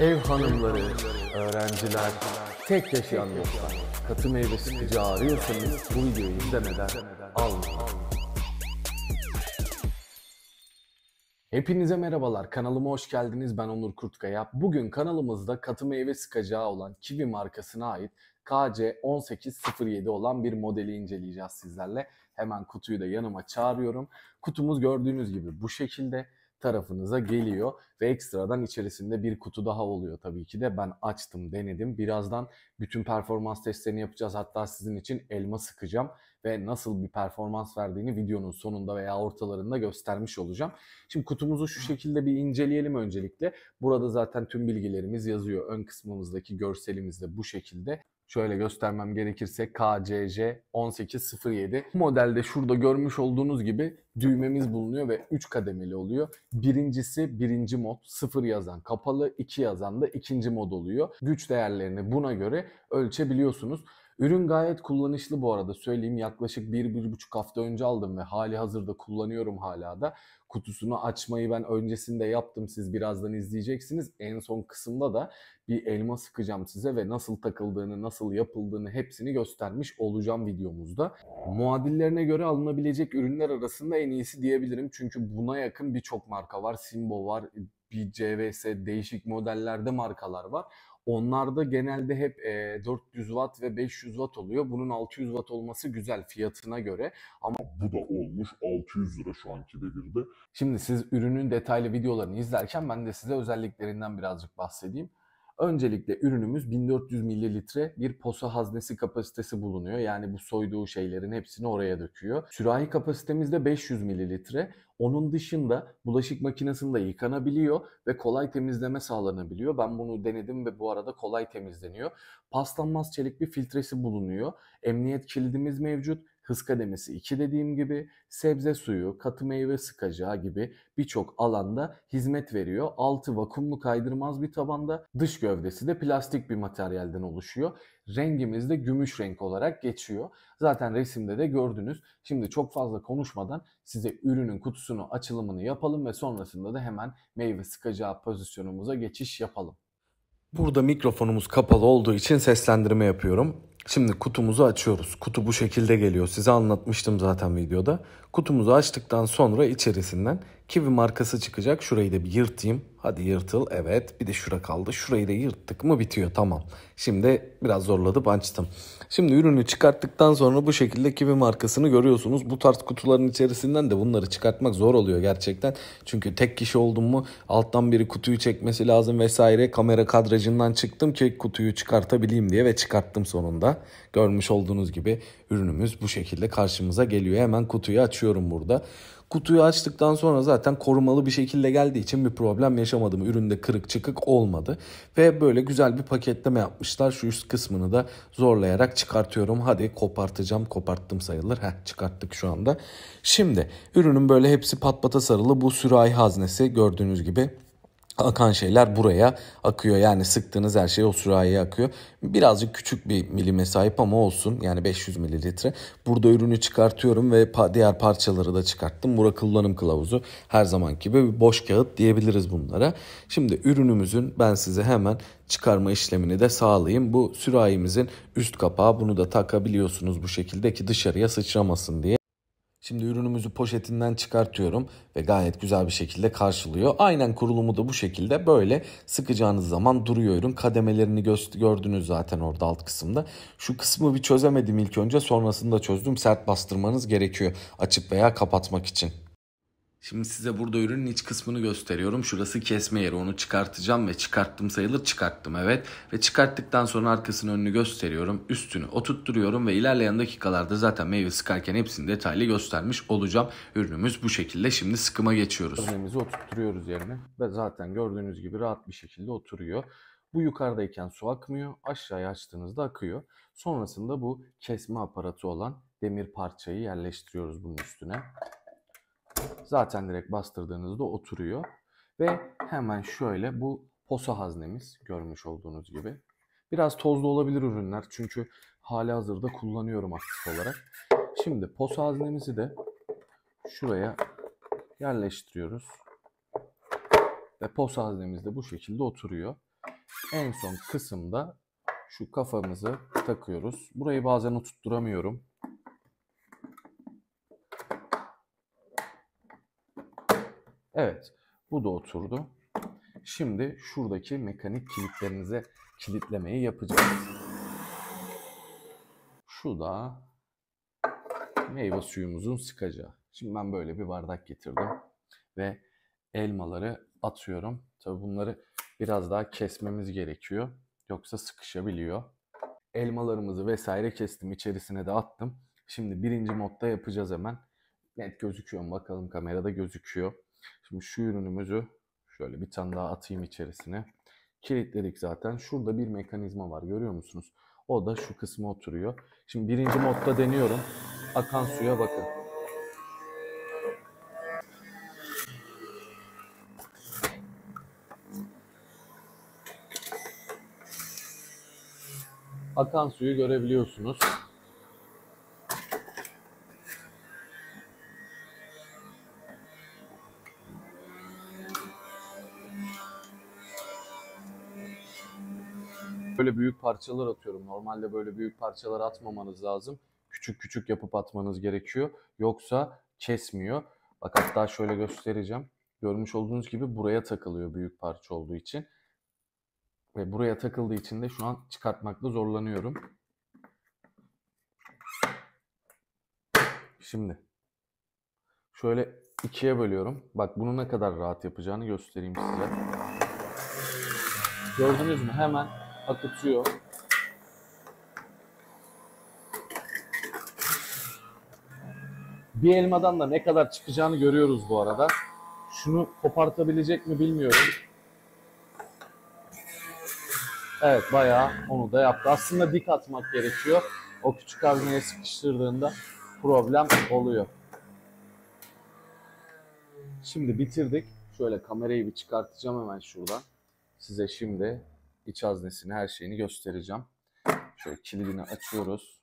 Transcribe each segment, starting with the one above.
Ev hanımları, öğrenciler, tek yaşayan dostlar, katı meyve sıkıcı arıyorsanız bu videoyu izlemeden almayın. Hepinize merhabalar. Kanalıma hoş geldiniz. Ben Onur Kurtkaya. Bugün kanalımızda katı meyve sıkacağı olan Kiwi markasına ait KC1807 olan bir modeli inceleyeceğiz sizlerle. Hemen kutuyu da yanıma çağırıyorum. Kutumuz gördüğünüz gibi bu şekilde tarafınıza geliyor ve ekstradan içerisinde bir kutu daha oluyor tabii ki de. Ben açtım, denedim. Birazdan bütün performans testlerini yapacağız. Hatta sizin için elma sıkacağım ve nasıl bir performans verdiğini videonun sonunda veya ortalarında göstermiş olacağım. Şimdi kutumuzu şu şekilde bir inceleyelim öncelikle. Burada zaten tüm bilgilerimiz yazıyor. Ön kısmımızdaki görselimizde bu şekilde. Şöyle göstermem gerekirse KCJ 1807. Bu modelde şurada görmüş olduğunuz gibi düğmemiz bulunuyor ve 3 kademeli oluyor. Birincisi birinci mod 0 yazan kapalı 2 yazan da ikinci mod oluyor. Güç değerlerini buna göre ölçebiliyorsunuz. Ürün gayet kullanışlı bu arada söyleyeyim. Yaklaşık bir bir buçuk hafta önce aldım ve hali hazırda kullanıyorum hala da. Kutusunu açmayı ben öncesinde yaptım. Siz birazdan izleyeceksiniz. En son kısımda da bir elma sıkacağım size ve nasıl takıldığını, nasıl yapıldığını hepsini göstermiş olacağım videomuzda. Muadillerine göre alınabilecek ürünler arasında en iyisi diyebilirim. Çünkü buna yakın birçok marka var. Simbo var, bir CVS, değişik modellerde markalar var. Onlarda genelde hep 400 watt ve 500 watt oluyor. Bunun 600 watt olması güzel fiyatına göre ama bu da olmuş 600 lira şu anki devirde. Şimdi siz ürünün detaylı videolarını izlerken ben de size özelliklerinden birazcık bahsedeyim. Öncelikle ürünümüz 1400 mililitre bir posa haznesi kapasitesi bulunuyor. Yani bu soyduğu şeylerin hepsini oraya döküyor. Sürahi kapasitemiz de 500 mililitre. Onun dışında bulaşık makinesinde yıkanabiliyor ve kolay temizleme sağlanabiliyor. Ben bunu denedim ve bu arada kolay temizleniyor. Paslanmaz çelik bir filtresi bulunuyor. Emniyet kilidimiz mevcut hız kademesi 2 dediğim gibi sebze suyu, katı meyve sıkacağı gibi birçok alanda hizmet veriyor. Altı vakumlu kaydırmaz bir tabanda, dış gövdesi de plastik bir materyalden oluşuyor. Rengimiz de gümüş renk olarak geçiyor. Zaten resimde de gördünüz. Şimdi çok fazla konuşmadan size ürünün kutusunu açılımını yapalım ve sonrasında da hemen meyve sıkacağı pozisyonumuza geçiş yapalım. Burada mikrofonumuz kapalı olduğu için seslendirme yapıyorum. Şimdi kutumuzu açıyoruz. Kutu bu şekilde geliyor. Size anlatmıştım zaten videoda. Kutumuzu açtıktan sonra içerisinden Kivi markası çıkacak. Şurayı da bir yırtayım. Hadi yırtıl. Evet. Bir de şura kaldı. Şurayı da yırttık mı bitiyor. Tamam. Şimdi biraz zorladım açtım. Şimdi ürünü çıkarttıktan sonra bu şekilde Kivi markasını görüyorsunuz. Bu tarz kutuların içerisinden de bunları çıkartmak zor oluyor gerçekten. Çünkü tek kişi oldum mu alttan biri kutuyu çekmesi lazım vesaire. Kamera kadrajından çıktım ki kutuyu çıkartabileyim diye ve çıkarttım sonunda. Görmüş olduğunuz gibi ürünümüz bu şekilde karşımıza geliyor. Hemen kutuyu açıyorum burada. Kutuyu açtıktan sonra zaten korumalı bir şekilde geldiği için bir problem yaşamadım. Üründe kırık çıkık olmadı. Ve böyle güzel bir paketleme yapmışlar. Şu üst kısmını da zorlayarak çıkartıyorum. Hadi kopartacağım. Koparttım sayılır. Heh çıkarttık şu anda. Şimdi ürünün böyle hepsi pat pata sarılı bu sürahi haznesi gördüğünüz gibi akan şeyler buraya akıyor. Yani sıktığınız her şey o sürahiye akıyor. Birazcık küçük bir milime sahip ama olsun. Yani 500 mililitre. Burada ürünü çıkartıyorum ve diğer parçaları da çıkarttım. Bura kullanım kılavuzu. Her zamanki gibi bir boş kağıt diyebiliriz bunlara. Şimdi ürünümüzün ben size hemen çıkarma işlemini de sağlayayım. Bu sürahimizin üst kapağı bunu da takabiliyorsunuz bu şekilde ki dışarıya sıçramasın diye. Şimdi ürünümüzü poşetinden çıkartıyorum ve gayet güzel bir şekilde karşılıyor. Aynen kurulumu da bu şekilde böyle sıkacağınız zaman duruyor ürün. Kademelerini gördünüz zaten orada alt kısımda. Şu kısmı bir çözemedim ilk önce sonrasında çözdüm. Sert bastırmanız gerekiyor açıp veya kapatmak için. Şimdi size burada ürünün iç kısmını gösteriyorum. Şurası kesme yeri. Onu çıkartacağım ve çıkarttım sayılır çıkarttım evet. Ve çıkarttıktan sonra arkasını önünü gösteriyorum. Üstünü oturtturuyorum ve ilerleyen dakikalarda zaten meyve sıkarken hepsini detaylı göstermiş olacağım. Ürünümüz bu şekilde. Şimdi sıkıma geçiyoruz. Örneğimizi oturtturuyoruz yerine ve zaten gördüğünüz gibi rahat bir şekilde oturuyor. Bu yukarıdayken su akmıyor. Aşağıya açtığınızda akıyor. Sonrasında bu kesme aparatı olan demir parçayı yerleştiriyoruz bunun üstüne. Zaten direkt bastırdığınızda oturuyor. Ve hemen şöyle bu posa haznemiz görmüş olduğunuz gibi. Biraz tozlu olabilir ürünler çünkü hali hazırda kullanıyorum aktif olarak. Şimdi posa haznemizi de şuraya yerleştiriyoruz. Ve posa haznemiz de bu şekilde oturuyor. En son kısımda şu kafamızı takıyoruz. Burayı bazen oturtturamıyorum. Evet bu da oturdu. Şimdi şuradaki mekanik kilitlerinize kilitlemeyi yapacağız. Şu da meyve suyumuzun sıkacağı. Şimdi ben böyle bir bardak getirdim ve elmaları atıyorum. Tabii bunları biraz daha kesmemiz gerekiyor. Yoksa sıkışabiliyor. Elmalarımızı vesaire kestim. içerisine de attım. Şimdi birinci modda yapacağız hemen. Net gözüküyor mu? Bakalım kamerada gözüküyor. Şimdi şu ürünümüzü şöyle bir tane daha atayım içerisine. Kilitledik zaten. Şurada bir mekanizma var görüyor musunuz? O da şu kısmı oturuyor. Şimdi birinci modda deniyorum. Akan suya bakın. Akan suyu görebiliyorsunuz. Böyle büyük parçalar atıyorum. Normalde böyle büyük parçalar atmamanız lazım. Küçük küçük yapıp atmanız gerekiyor. Yoksa kesmiyor. Bak hatta şöyle göstereceğim. Görmüş olduğunuz gibi buraya takılıyor büyük parça olduğu için. Ve buraya takıldığı için de şu an çıkartmakta zorlanıyorum. Şimdi şöyle ikiye bölüyorum. Bak bunu ne kadar rahat yapacağını göstereyim size. Gördünüz mü? Hemen akıtıyor. Bir elmadan da ne kadar çıkacağını görüyoruz bu arada. Şunu kopartabilecek mi bilmiyorum. Evet bayağı onu da yaptı. Aslında dik atmak gerekiyor. O küçük hazneye sıkıştırdığında problem oluyor. Şimdi bitirdik. Şöyle kamerayı bir çıkartacağım hemen şuradan. Size şimdi iç haznesini her şeyini göstereceğim. Şöyle kilidini açıyoruz.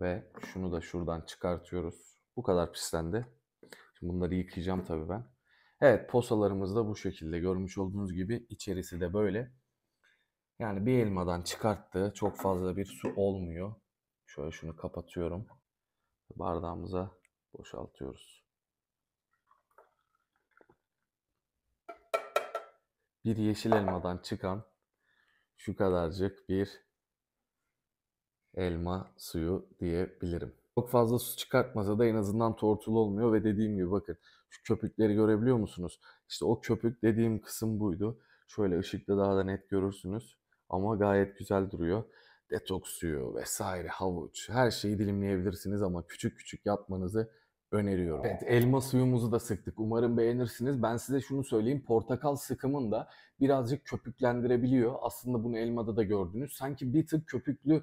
Ve şunu da şuradan çıkartıyoruz. Bu kadar pislendi. Şimdi bunları yıkayacağım tabii ben. Evet posalarımız da bu şekilde görmüş olduğunuz gibi içerisi de böyle. Yani bir elmadan çıkarttığı çok fazla bir su olmuyor. Şöyle şunu kapatıyorum. Bardağımıza boşaltıyoruz. Bir yeşil elmadan çıkan şu kadarcık bir elma suyu diyebilirim. Çok fazla su çıkartmasa da en azından tortul olmuyor ve dediğim gibi bakın şu köpükleri görebiliyor musunuz? İşte o köpük dediğim kısım buydu. Şöyle ışıkta daha da net görürsünüz ama gayet güzel duruyor. Detoks suyu vesaire havuç her şeyi dilimleyebilirsiniz ama küçük küçük yapmanızı öneriyorum. Evet, elma suyumuzu da sıktık. Umarım beğenirsiniz. Ben size şunu söyleyeyim. Portakal sıkımın da birazcık köpüklendirebiliyor. Aslında bunu elmada da gördünüz. Sanki bir tık köpüklü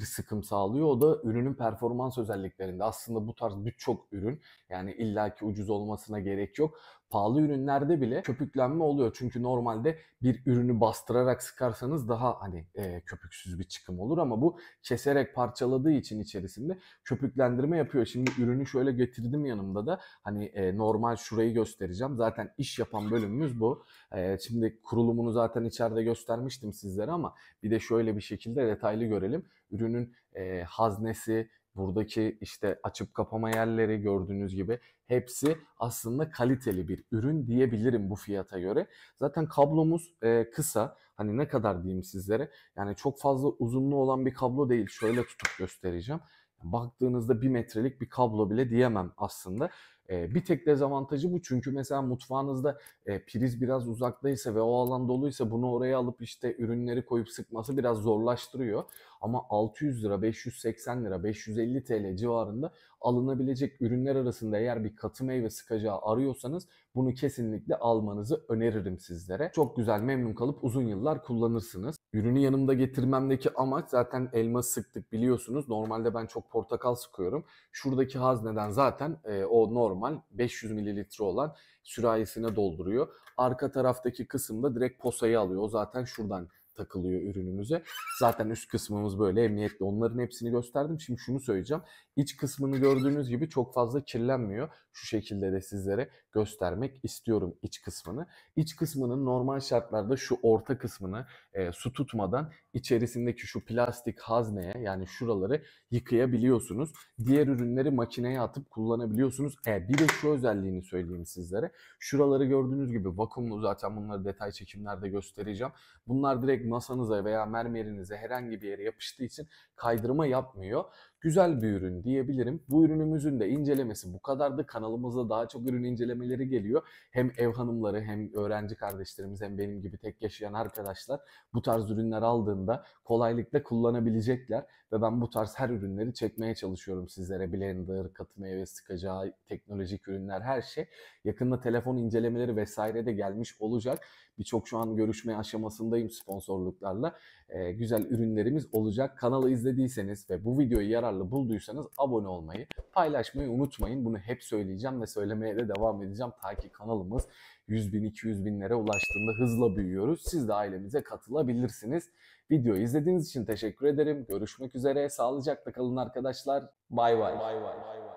bir sıkım sağlıyor. O da ürünün performans özelliklerinde. Aslında bu tarz birçok ürün yani illaki ucuz olmasına gerek yok. Pahalı ürünlerde bile köpüklenme oluyor. Çünkü normalde bir ürünü bastırarak sıkarsanız daha hani e, köpüksüz bir çıkım olur ama bu keserek parçaladığı için içerisinde köpüklendirme yapıyor. Şimdi ürünü şöyle getirdim yanımda da hani e, normal şurayı göstereceğim. Zaten iş yapan bölümümüz bu. E, şimdi kurulumunu zaten içeride göstermiştim sizlere ama bir de şöyle bir şekilde detaylı görelim ürünün e, haznesi, buradaki işte açıp kapama yerleri gördüğünüz gibi hepsi aslında kaliteli bir ürün diyebilirim bu fiyata göre. Zaten kablomuz e, kısa. Hani ne kadar diyeyim sizlere? Yani çok fazla uzunluğu olan bir kablo değil. Şöyle tutup göstereceğim. Baktığınızda bir metrelik bir kablo bile diyemem aslında. E, bir tek dezavantajı bu çünkü mesela mutfağınızda e, priz biraz uzaktaysa ve o alan doluysa bunu oraya alıp işte ürünleri koyup sıkması biraz zorlaştırıyor. Ama 600 lira, 580 lira, 550 TL civarında alınabilecek ürünler arasında eğer bir katı meyve sıkacağı arıyorsanız bunu kesinlikle almanızı öneririm sizlere. Çok güzel memnun kalıp uzun yıllar kullanırsınız. Ürünü yanımda getirmemdeki amaç zaten elma sıktık biliyorsunuz. Normalde ben çok portakal sıkıyorum. Şuradaki hazneden zaten e, o normal 500 mililitre olan sürahisine dolduruyor. Arka taraftaki kısımda direkt posayı alıyor. O zaten şuradan takılıyor ürünümüze. Zaten üst kısmımız böyle emniyetli. Onların hepsini gösterdim. Şimdi şunu söyleyeceğim. İç kısmını gördüğünüz gibi çok fazla kirlenmiyor. Şu şekilde de sizlere göstermek istiyorum iç kısmını. İç kısmının normal şartlarda şu orta kısmını e, su tutmadan içerisindeki şu plastik hazneye yani şuraları yıkayabiliyorsunuz. Diğer ürünleri makineye atıp kullanabiliyorsunuz. E, bir de şu özelliğini söyleyeyim sizlere. Şuraları gördüğünüz gibi vakumlu zaten bunları detay çekimlerde göstereceğim. Bunlar direkt direkt masanıza veya mermerinize herhangi bir yere yapıştığı için kaydırma yapmıyor. Güzel bir ürün diyebilirim. Bu ürünümüzün de incelemesi bu kadardı. Kanalımızda daha çok ürün incelemeleri geliyor. Hem ev hanımları hem öğrenci kardeşlerimiz hem benim gibi tek yaşayan arkadaşlar bu tarz ürünler aldığında kolaylıkla kullanabilecekler. Ve ben bu tarz her ürünleri çekmeye çalışıyorum sizlere. Blender, katı meyve sıkacağı, teknolojik ürünler her şey. Yakında telefon incelemeleri vesaire de gelmiş olacak. Birçok şu an görüşme aşamasındayım sponsorluklarla. Ee, güzel ürünlerimiz olacak. Kanalı izlediyseniz ve bu videoyu yarar yararlı bulduysanız abone olmayı, paylaşmayı unutmayın. Bunu hep söyleyeceğim ve söylemeye de devam edeceğim. Ta ki kanalımız 100 bin 200 binlere ulaştığında hızla büyüyoruz. Siz de ailemize katılabilirsiniz. Videoyu izlediğiniz için teşekkür ederim. Görüşmek üzere. Sağlıcakla kalın arkadaşlar. Bay bay.